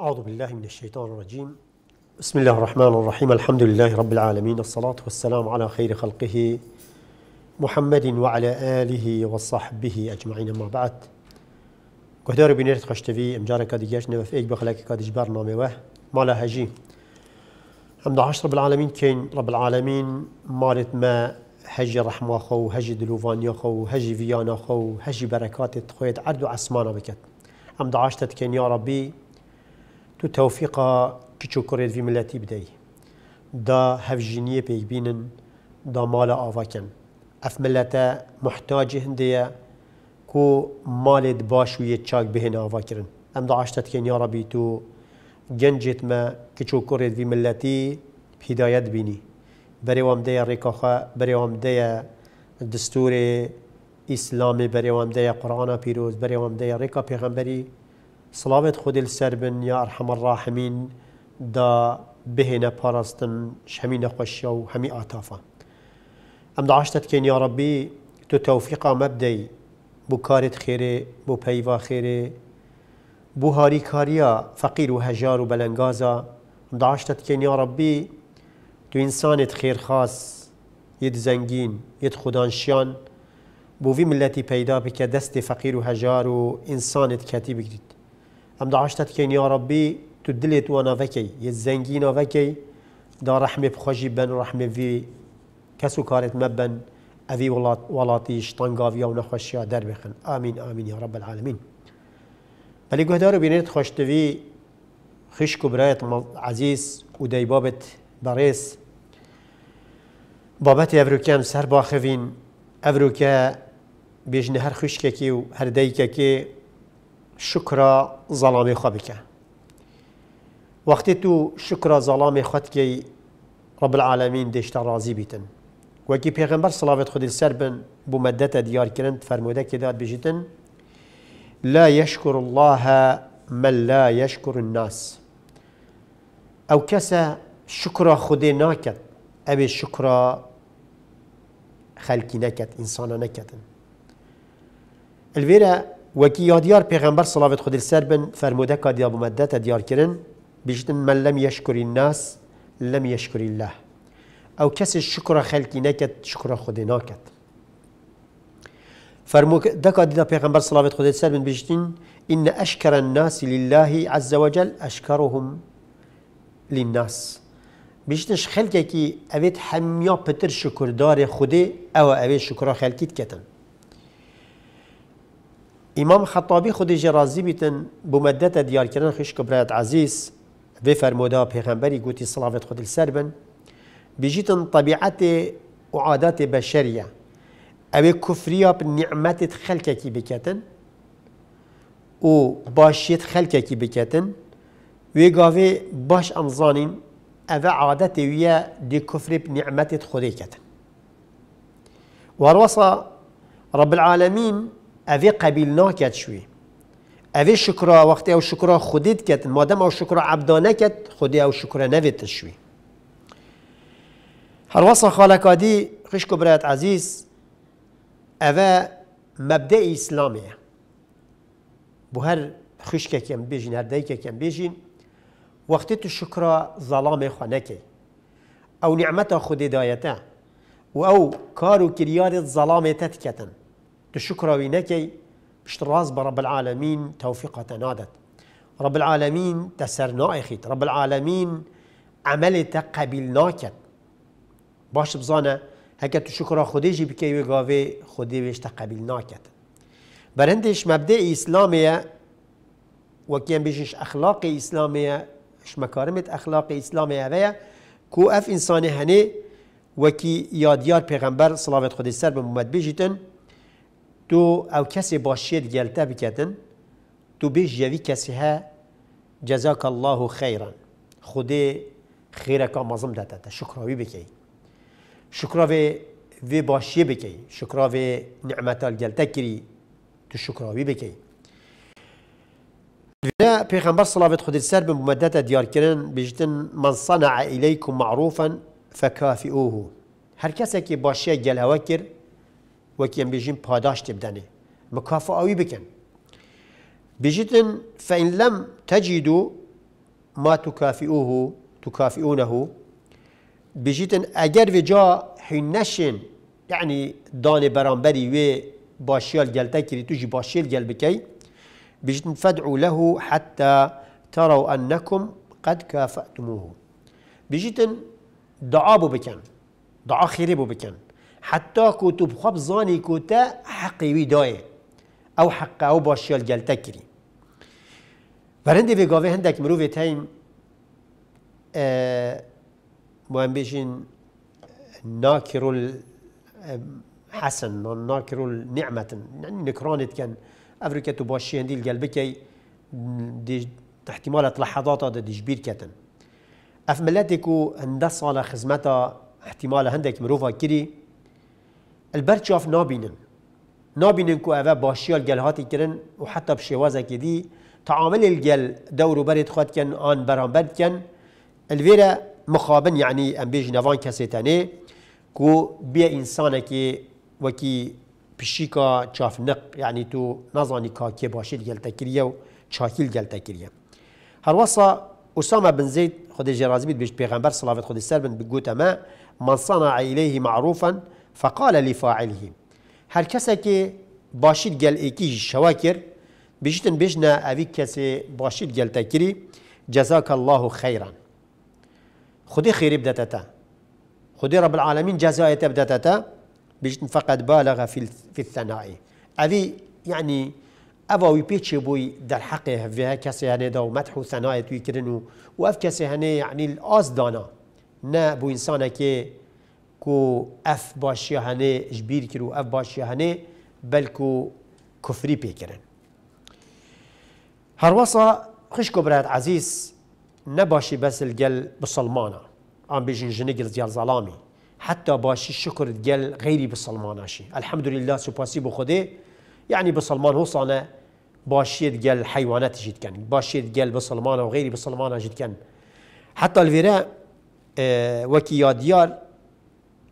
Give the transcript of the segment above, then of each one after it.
أعوذ بالله من الشيطان الرجيم بسم الله الرحمن الرحيم الحمد لله رب العالمين الصلاة والسلام على خير خلقه محمد وعلى آله وصحبه أجمعين ما بعد قهدار بنيرت خشتفي امجارة كاديجاش نبف ايك بخلاك كاديج برنامي وه مالا هجي حمد عشر رب العالمين كين رب العالمين مالت ما هجي رحمة خو هجي دلوفان خو هجي فيانا خو هجي بركات خويت عرض عسمانا بكت حمد عشتت كين يا ربي تو توفيقا كيشو كوريد في ملاتي بداي دا هفجينية بيبينن دا مالا آفاكن اف ملاتا محتاج هندية كو مالد باشو ويت چاك بهن آفاكرن ام دا عشتت كن يا ربي تو جنجت ما كيشو كوريد في ملاتي هدايت بيني بريوام ديا ريكاخا بريوام ديا دستور اسلامي بريوام ديا قرآن بيروز بريوام ديا ريكا پیغمبري صلابت خودێ سەر بن ارحم ئەرحەمەڕاحمین دا بهێنە پاراستن هەمی نەخۆشیە و هەمی ئاتافە. ئەم داعاشتت کێن یاڕەبی تۆ تەوفیقا مەبدەی بۆ کارت بو بۆ پەیوا بو بۆ هاریکاریە فەقیر و هجار و بلنگازا ام بەلەنگازە داعاشتت کێن یاڕەبی تو انسانت ئینسانت خاص یت زەنگین یت خوددانشیان بو وی ملەتی پەیدا بکە دست فەقیر و هجار و انسانت کەتی بگریت. ام دعاشتت كين تو ربي و نوکی یه زنگی نوکی دا رحم بخوشی بن رحم في کسو کارت مبن اوی ولاتی ولاتي شطنقا نخوشی ها در بخن آمین آمین یا رب العالمین العالمين بلي قهدارو بينيت خوشتفي خش عزیز و دی بابت بریس بابت هم سر باخوین أفروكا بيجن هر و هر وهر که شکر ظلام خواه بکه وقتی تو شکر ظلام خود که رب العالمین دشت راضی بیتن وکی پیغمبر صلوات خودی سر بن بو مدت دیار کرند فرموده که داد بجیتن لا يشكر الله من لا يشكر الناس او کسا شکر خودی ناکد ابي شکر خلکی نکد انسان نکدن الویره وكي يديار پیغمبر صلاة خود السر بن فرموده كاد ابو مدت تديار كرن بجتن من لم يشكر الناس لم يشكر الله او كس الشكر خلقي نكت شكر خود ناكت فرموده دكا دينا پیغمبر صلاة خود السر بن بجتن ان اشكر الناس لله عز وجل اشكرهم للناس بجتنش خلقي كي أبيت حميا بتر شكر دار خود او أبيت شكر خلقيت تكتن امام خطابی خود جرازی بیتن بمدت دیار کردن خوش کبرایت عزیز به فرمودا پیغمبری گوتی صلافت خود السر بن بجیتن طبیعت و عادات بشریه او کفریا به نعمت خلکه کی بکتن و باشیت خلکه کی بکتن وی گاوه باش امزانین او عادت ویا دی کفری به نعمت خودی کتن وروصا رب العالمین اوی قبیل ناکد شوی اوی شکرا وقتی او شکرا خودید کت، مادم او شکرا عبدانه کت، خودی او شکرا نوید شوی هر واسا خالکادی خوش عزیز اوه مبدع اسلامیه بو هر که کم بیجین هر که کم بیجین وقتی تو شکرا ظلام که او نعمت خود دایته و او کارو کریار ظلام تت کتن تشكر وينكي اشتراز برب العالمين توفيقة نادت رب العالمين تسرنا اخيت رب العالمين عملت قبلناكت باش بزانه هكا تشكر خديجي بكي وقاوي خديجي ويش ناكت برندش مبدأ إسلامية وكيان بيشش أخلاق إسلامية اش مكارمة أخلاق إسلامية هذايا كو أف إنساني هني وكي ياديار پیغمبر صلاة خديجي سر بممد بيجيتن تو او کسی باشید گلتا بکتن تو بیش جوی کسی ها جزاک الله خیرا خود خیره که مظم تا شکراوی بکی شکراوی وی باشی بکی شکراوی نعمتا گلتا کری تو شکراوی بکی لا پیغمبر صلوات خود سر به مدت دیار کردن بجتن من صنع الیکم معروفا فکافئوه هر کسی که باشیه گلاوکر کرد وەکی ئەم بێژین پاداش تێبدانێ مکافە ئاوی بکەن بژتن فەین لەم تەجید ما تكافئوه تكافئونه بژتن ئەگەر وێجا حین يعني یعنی برانبري بەرامبەری باشيال باشیال گەلتەکری توژی باشيال گەل بكي بژتن فەدعو له حتى تروا أنكم قد كافأتموه بجيتن دعابو بكن دعا خيري بو بكن حتى كتب خب زاني كتا حقي ويداي او حق او باشي جل تكري برندي في قاوه هندك مروفة تايم آه، مهم بيشين ناكر الحسن آه، ناكر النعمة نكرانت كان أفريكا تباشي هندي القلبكي دي احتمالات لحظات هذا دي جبير كتن أف ملاتكو هندسة على احتمال هندك مروفا كري البرچاف نابينن نابينن كو اوه باشیال گل هاتی کرن و حتی بشوازه که تعامل الگل دورو برد خود كن آن بران برد كن الويرا مخابن يعني ام بیج نوان کسی كو کو انسانا كي وكي بشيكا چاف نق يعني تو نظاني كا كي باشیل گل تکریه و چاکیل گل تکریه هر أسامة بن زيد خدي جرازبيت بيش بيغمبر صلاة خدي سربن بقوت ما من صنع إليه معروفا فقال لفاعله هر کسی که باشید گل ایکی شوا کرد بجتن بجنا اوی کسی باشید گل تکری جزاك الله خيرا خدي خير بدتتا خدي رب العالمين جزاء بدتتا بجتن فقد بالغ في في الثناء أبي يعني أبوي بيتشي بوي در حقه فيها كسي هنا دا ومدح ثناء تويكرنو وأف كسي هنا يعني دانا نا بو إنسانا كي كو اف باشيا هاني جبير كرو اف باشيا هاني بل كو كفري بيكرن وصا خش كبرات عزيز نباشي بس الجل بسلمانا عم بيجن جنجل ديال ظلامي حتى باشي شكر الجل غيري بسلمانا شي الحمد لله سباسي بخده يعني بسلمان هو صانة باشي الجل حيوانات جيت كان باشي الجل بسلمانة وغيري بسلمانة جيت كان حتى الفيرا آه وكي ديار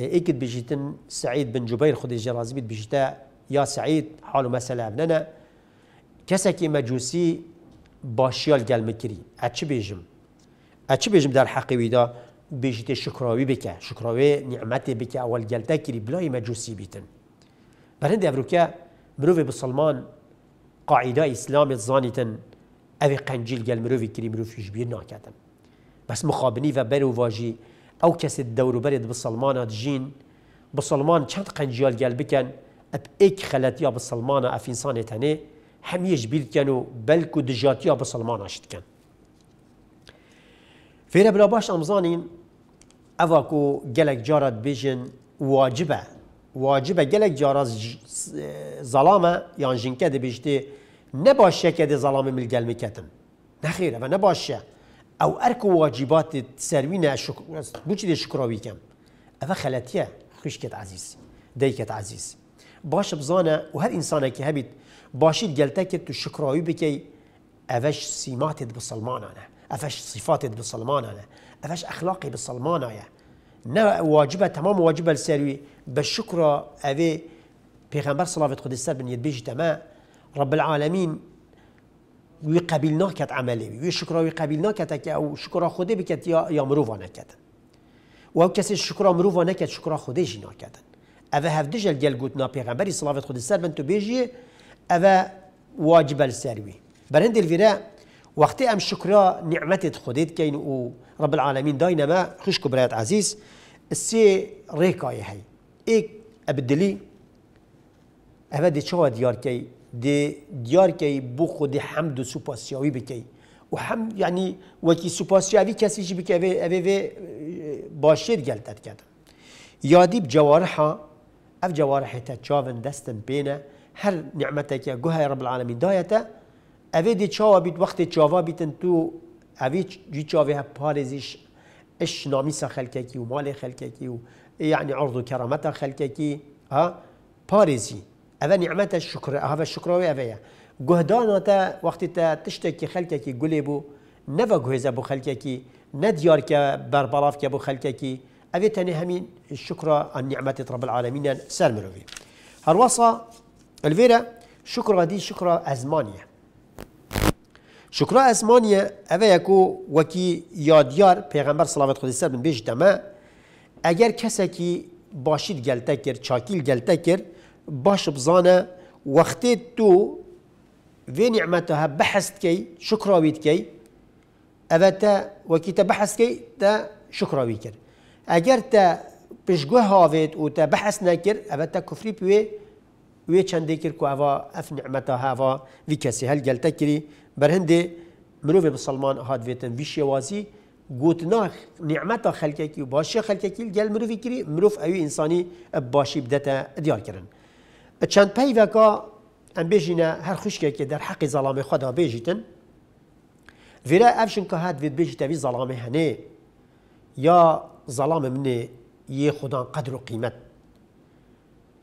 ايكد بجيتن سعيد بن جبير خدي جرازي بيت يا سعيد حالو مثلا ابننا كسكي مجوسي باشيال قال مكري اتش بيجم اتش بيجم دار حقي ويدا بيجيت شكراوي بك شكراوي نعمتي بك اول قال تاكري بلاي مجوسي بيتن برندي افروكا مروفي بسلمان قاعده اسلام زانيتن ابي قنجيل قال مروفي كري مروفي جبير ناكتن بس مخابني و بر واجي ئەو کەسێت دەوروبەرێت بسەلمانە ژین بسەلمان چەند قەنجیال گەل بکەن ئەب ئیک اف انسان تنه همیش هەمیش کن و بەلک و دژاتیا بسەلمانە کن فیره بلا باش ئەمزانین ئەواکو گەلێک جارات جارت واجبە واجبه واجبه cara جارت ظلامه یان جنکه دی baş نباشه که دی ظلامه miketin. Nexêr ve ne baş ye. او ارك واجبات سروينا الشكر بوچي دي شكراوي كم افا خلاتيه خشكت عزيز ديكت عزيز باش بزانا وهر انسانه كي هبيت باشي جلتك تو شكراوي بكي افش سماتت بسلمان انا افش صفاتت بسلمان انا افش اخلاقي بسلمان انا نه واجبه تمام واجبه السروي بالشكر افي پیغمبر صلوات قدس بن يدبيج تمام رب العالمين وی قبیل ناکت عملی وی شکر وی قبیل ناکت که او شکر خوده بکت یا یا مرو وانکتن و او کسی شکر مرو وانکت شکر خوده جی هف او هفدج گوت گوتنا پیغمبری صلوات خود سر من تو بیجی او واجب السروی برند الویره وقتی ام شکر نعمتت خودت کین او رب العالمین داینما خوش کبرات عزیز السي ريكاي هي ايك ابدلي هذا دي دیار ديار كي د دیار کی بو حمد و سپاسیاوی بکی و هم یعنی وکی سپاسیاوی کسی جی بکی اوه اوه باشید گلتت کردن یادی بجوارحا اف جوارحی تا چاون دستن بینه هر نعمت که گوه رب العالمین دایتا اوه دی چاوا بیت وقت چاوا بیتن تو جی چاوه پارزیش اش نامیسا خلککی و مال خلککی و یعنی عرض و کرامت خلککی ها پارزی اوه نعمت الشكر اوه الشكر اوه گهدانا تا وقتی تا تشتکی خلکی گلی بو نه گهزه بو خلکی نه دیار که بربراف که بو خلکی اوه تنه همین شکر نعمت رب العالمین سر مروی هر وصا الویره شکر غدی شکر ازمانیه شكرا اسمانيا اوه يكو وكي ياديار پیغمبر صلوات خدي سر من بيش دما اگر کسی که باشید گلته چاکیل باش بزانا وقتی تو في نعمتها بحث كي شكرا آوید كي اوتا وكيتا تا كي تا شكرا ويت كي اگر تا پشگوه هاوید و تا بحث نکر اوتا كفري بوي وي چنده کر كو أفا اف نعمتها أفا في كاسي هل گلتا کری برهنده مروف بسلمان هاد ویتن وی شوازی گوتنا نعمت خلقه کی و باشی خلقه کی مروف اوی انسانی بدتا ديار کرن چند هر خوشگه که در حق دەرحەقی خدا خۆدا ویره افشن که هد وید بێت بێژیتەوی زەڵامی هنه یا زەڵامی منه یه خدا قدر و قیمت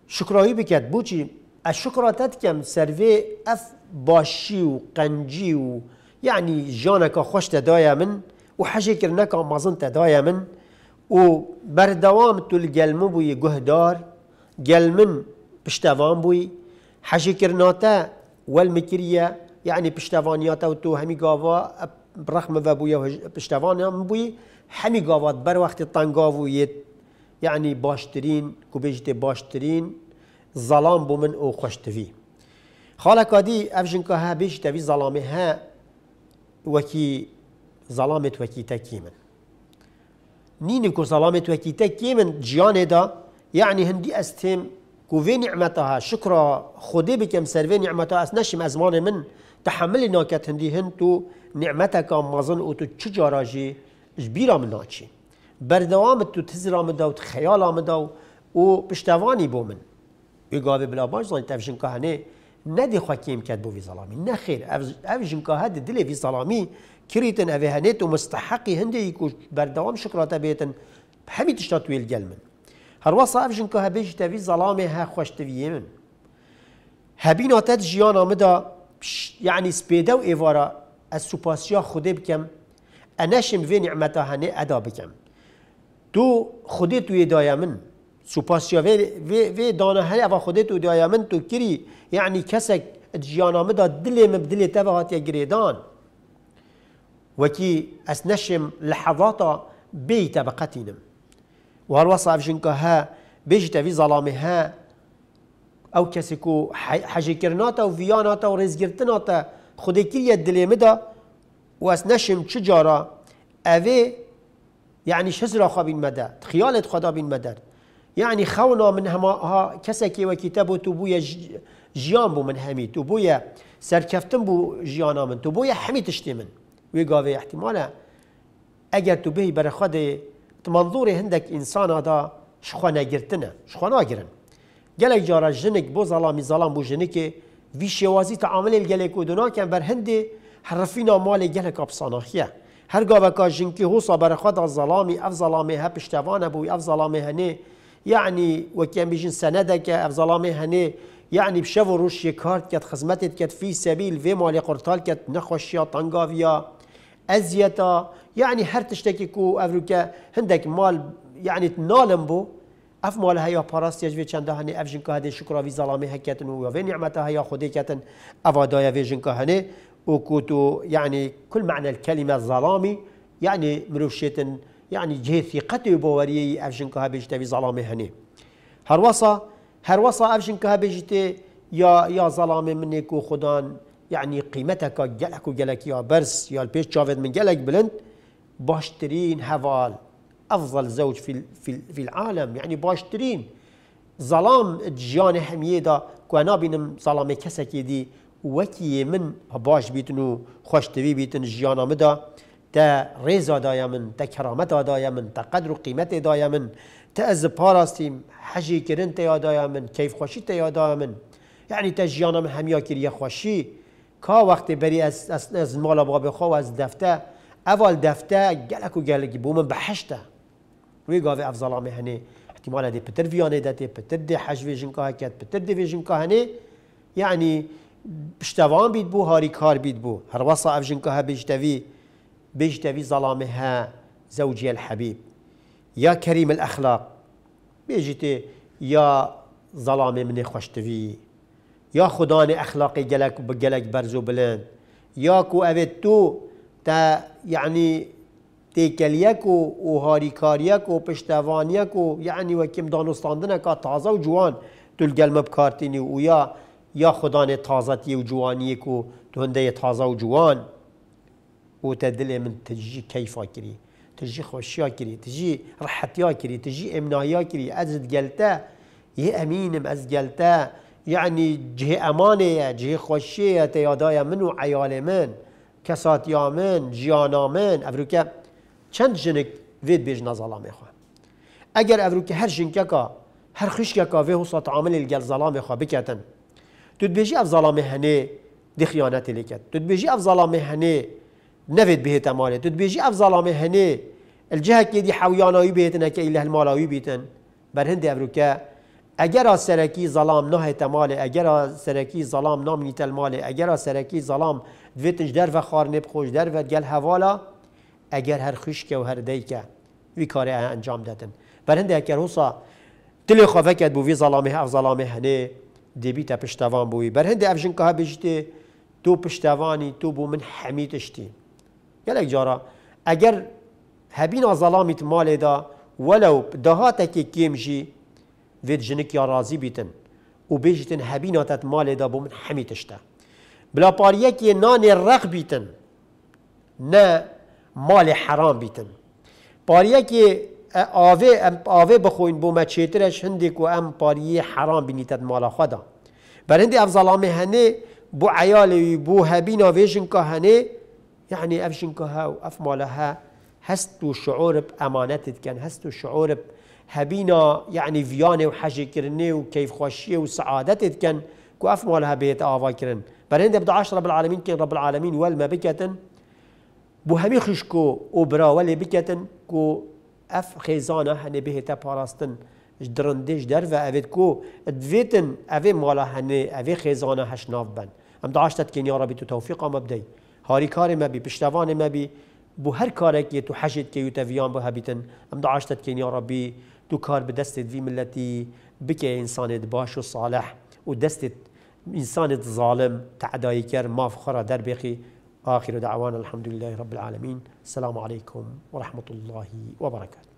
شکرایی بکات بچی ئە شکراتەت کم سروی اف باشی و قنجی و یعنی جان که خوش تدای من و حەژێکردنەکە مەزن تدای من و بردوام تول گلمو بوی گهدار گلمن پشتوان بوی حشی کرناتا ول مکریه یعنی پشتوانیاتا و تو همی گاوا برخم و بوی پشتوان هم بوی همی گاوات بر وقت تنگاو یت یعنی باشترین کبیجت باشترین ظلام بو من او خوشتوی خاله کادی افجن که ها بیجتوی ظلامه ها وکی ظلامت وکی تکی من نين ظلامت وکی تکی من جيان دا یعنی هندی استم كوفي نعمتها شكرا خدي بكم سرفي نعمتها أسنش أزمان من تحمل ناكت هندي هنتو نعمتك مازن أو تو چجارا جي جبيرا من ناچي بردوام تو تزرا مدو تخيالا مدو و بشتواني بو من اگاوه بلا باش زاني تفجن که ندي ندی خاکیم کد بو وی ظلامی نه خیر او جنکا هد دل وی ظلامی کریتن و بردوام شكرا تبيتن بحبي تشتا تویل من هر ساافژن کە هەبێژی تەوی ها خوش خۆشتەویێ من هەبیناتەت جیان مدا یعنی سپیدا و ایوارا سپاسیا سوپاسیا خودێ انشم ئەنەشم وێ نیعممەتە هەنێ ادا بکم تو خودی تو دایمن من و و داە هر ئەە خودێ تو دایە من تو کری یعنی کسک جیان مدا دلێ من دلێ گری دان، وکی وەکی نشم لحظات بی حەڵاتە و هر وصف جنگ ها بیجی تاوی ظلامه ها او کسی کو حجی و ویاناتا و رزگرتناتا خودی کلی دلیمه دا و از نشم چه جارا اوه یعنی شز را خوابین مده خیالت خدا بین مده یعنی خونا من هما ها کسی که و کتاب تو بوی جیان بو من همی تو بوی سرکفتن بو جیانا من تو بوی همی تشتی من وی گاوه احتمالا اگر تو بی بر منظور هندک انسان ادا شخوان گرتنه شخوان آگرن جارا جنک بو ظلامی ظلام بو جنکی وی شوازی تا عامل گل کودونا کن بر هندی حرفینا مال گل کابساناخیه هر وکار کاژینکی هو صبر از ظلامی اف ظلامی ها پشتوانه بو اف ظلامی هنی یعنی و کیم سنده که اف ظلامی هنی یعنی و روش یکارت کت خدمت کت فی سبیل وی مالی قرطال کت نخوشیا ویا. ازيتا يعني هر تشتكي كو افروكا هندك مال يعني تنالم بو اف مال هيا باراست يجوي چنده هني اف جنكا هدي شكرا في ظلامي هكتن و في نعمتا هيا خودي كتن افا دايا في جنكا هني وكوتو يعني كل معنى الكلمة ظلامي يعني مروشيتن يعني جهه ثقته بواريه اف جنكا هبيجتا في ظلامي هني هروسا هروسا اف جنكا هبيجتي يا يا ظلامي منك وخدان يعني قيمتك جلك وجلك يا برس يا البيش چاوید من جلك بلند باشترين هفال افضل زوج في, في, في العالم يعني باشترين ظلام جان همیه دا بينم ظلام كسك دي وكي من باش بيتنو خوش تبي بيتن جانا مدا تا ريزا دايا من تا كرامتا دايا من تا قدر قيمتا دايا من تا از باراستيم حجي كرنتا دايا من كيف خوشي تا دايا من يعني تا جانا من همیا كريا خوشي کا وقتی بری از, از, از مالا بخوا و از دفته اول دفته گلک و گلگی بوم به هشته روی گاوه افضل هنی احتمال دی پتر ویانه داده پتر دی حج ویژن که هکت پتر دی ویژن که هنی یعنی بشتوان بید بو هاری کار بید بو هر وصا افجن که بشتوی ظلامه ها زوجي الحبيب يا كريم الأخلاق بيجيتي يا ظلامه من خوشتوی یا خدا نه اخلاق گلک گلک برزو بلند یا کو اوید تو تا یعنی تیکلیک و و هاریکاریک و پشتوانیک و یعنی و کم دانستاندنک تازه و جوان تو الگلم بکارتینی و یا یا خدا تازه تی و جوانی کو تو هنده تازه و جوان و تا دل من تجی کیفا کری تجي خوشيا کری تجي رحتيا کری تجي امنايا کری ازد قلتا يا امینم از قلتا يعني جه امانه جه خوشية تيادايا منو و من كسات يامن جيانا من أفروكا چند جنك فيد بيج نظالة ميخوا اگر أفروكا هر جنکه هر خشکه که وی حصات عامل الگل ظلام خواه بكتن تود بيجي اف ظلام هنه دی خیانت لیکت تود بیجی اف ظلام هنه نوید بهت ماله تود بیجی اف ظلام هنه الجهه که دی حویانایی بهتن که ایله المالاوی بیتن بر هند افرو اگر سرکی ظلام نه احتمال اگر سرکی ظلام نام نیتل مال اگر سرکی ظلام دویتنج در و خار نب در و گل حوالا اگر هر که و هر دیکه وی کار انجام دادن برند اگر حسا تلی خواه کد وی ظلامه اف ظلامه هنه دبی تا پشتوان بوی برند افجن که بجده تو پشتوانی تو بو من حمیتشتی اگ جارا اگر هبینا ظلامیت مال دا ولو کیم جی وید جنک یا راضی بیتن و بیجتن هبیناتت مال دا بومن همی تشتا بلا یه نان رق بیتن نه مال حرام بیتن پاریه که آوه آوه بخوین بومه چیترش هندی که ام پاریه حرام بینیتت مال خدا بر هندی اف ظلامه هنه بو عیالی بو هبینا ویجن که هنه یعنی افجن که ها و اف مالها هست تو شعور امانتت کن هست تو شعور هبینا یعنی ویانه و حجی کرنه و کیف خوشیه و سعادتت کن كو اف مالها بيت آوا كرن برند بدو عشر رب العالمين كان رب العالمين والما بكتن بو همي خشكو وبرا ولي بكتن كو اف خيزانا هني بهتا باراستن درندش در و اوید کو ادویتن اوی مالا هنه اوی خیزانه هشناف بن ام داشتت که یا ربی تو توفیق ما بدی هاری کار ما بی پشتوان ما بی بو هر کاری که تو حشد که یو تویان بو هبیتن ام داشتت که یا ربی تو کار به دست دوی ملتی بکه انسان باش و صالح و دست انسان ظالم تعدایی کر ما فخرا در بخی آخر دعوان الحمد لله رب العالمين السلام عليكم ورحمة الله وبركاته